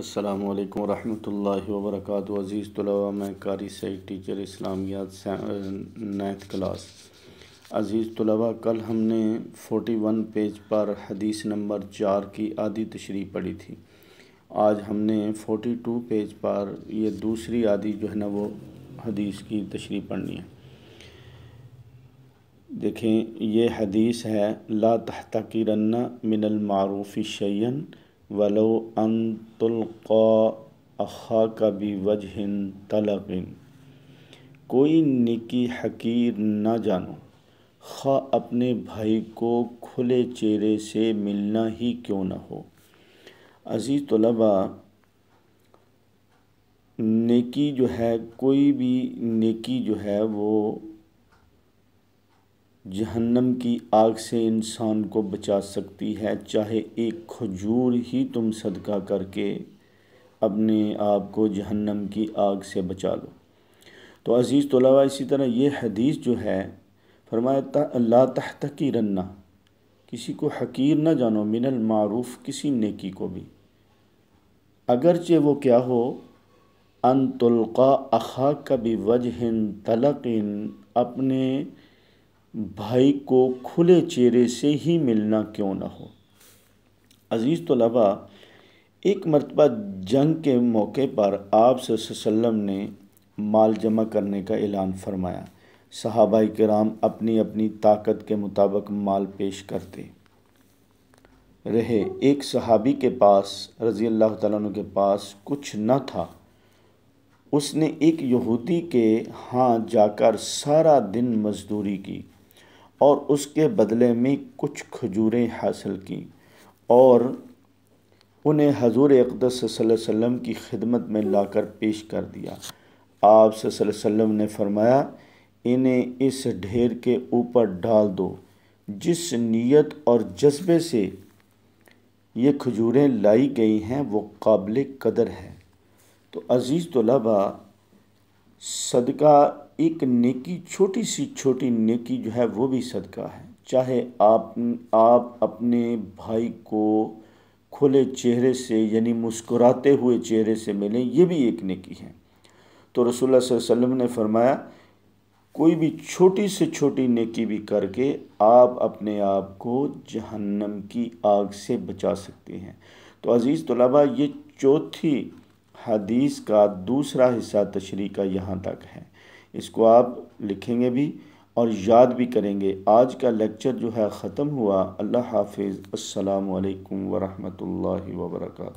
अल्लाम वरहमल वबरक अज़ीज़ तलबा मैं कारी सही टीचर इस्लामियात नाइन्थ क्लास अज़ीज़ तलबा कल हमने फोटी वन पेज पर हदीस नंबर चार की आधी तशरी पढ़ी थी आज हमने फोटी टू पेज पर यह दूसरी आदि जो है ना वो हदीस की तशरी पढ़नी है देखें ये हदीस है ला तहतरन्ना मिनल मारूफ़ी शयन वलो अनतुल्का अखा का भी वजह तलकिन कोई निकी हकीर न जानो खा अपने भाई को खुले चेहरे से मिलना ही क्यों न हो अज़ी तलबा नेकी जो है कोई भी नेकी जो है वो जहन्नम की आग से इंसान को बचा सकती है चाहे एक खजूर ही तुम सदका करके अपने आप को जहन्नम की आग से बचा लो तो अज़ीज़ तलावा इसी तरह ये हदीस जो है फरमाया अल्लाह तहत की रन्ना किसी को हकीर ना जानो मिनल मारूफ़ किसी नेकी को भी अगरचे वो क्या हो अन तुल्का अखा कभी वजह तलक अपने भाई को खुले चेहरे से ही मिलना क्यों ना हो अज़ीज़ तलबा एक मरतबा जंग के मौके पर आप सल्लम ने माल जमा करने का ऐलान फरमाया के कराम अपनी अपनी ताकत के मुताबिक माल पेश करते रहे एक सहाबी के पास रज़ी अल्लाह तु के पास कुछ न था उसने एक यहूदी के हाँ जाकर सारा दिन मजदूरी की और उसके बदले में कुछ खजूरें हासिल की और उन्हें हजूर अकदसम की खिदमत में लाकर पेश कर दिया आप सल्लम ने फरमाया इन्हें इस ढेर के ऊपर डाल दो जिस नीयत और जज्बे से ये खजूरें लाई गई हैं वो काबिल कदर है तो अज़ीज़ तलबा सदका एक नेकी छोटी सी छोटी नेकी जो है वो भी सदका है चाहे आप आप अपने भाई को खुले चेहरे से यानी मुस्कुराते हुए चेहरे से मिलें ये भी एक नेकी है तो रसोल्ला वसम ने फरमाया कोई भी छोटी से छोटी नेकी भी करके आप अपने आप को जहन्नम की आग से बचा सकते हैं तो अज़ीज़ तलबा ये चौथी हदीस का दूसरा हिस्सा तशरी का यहाँ तक है इसको आप लिखेंगे भी और याद भी करेंगे आज का लेक्चर जो है ख़त्म हुआ अल्लाह हाफिज़ असलकम वरहमल वर्का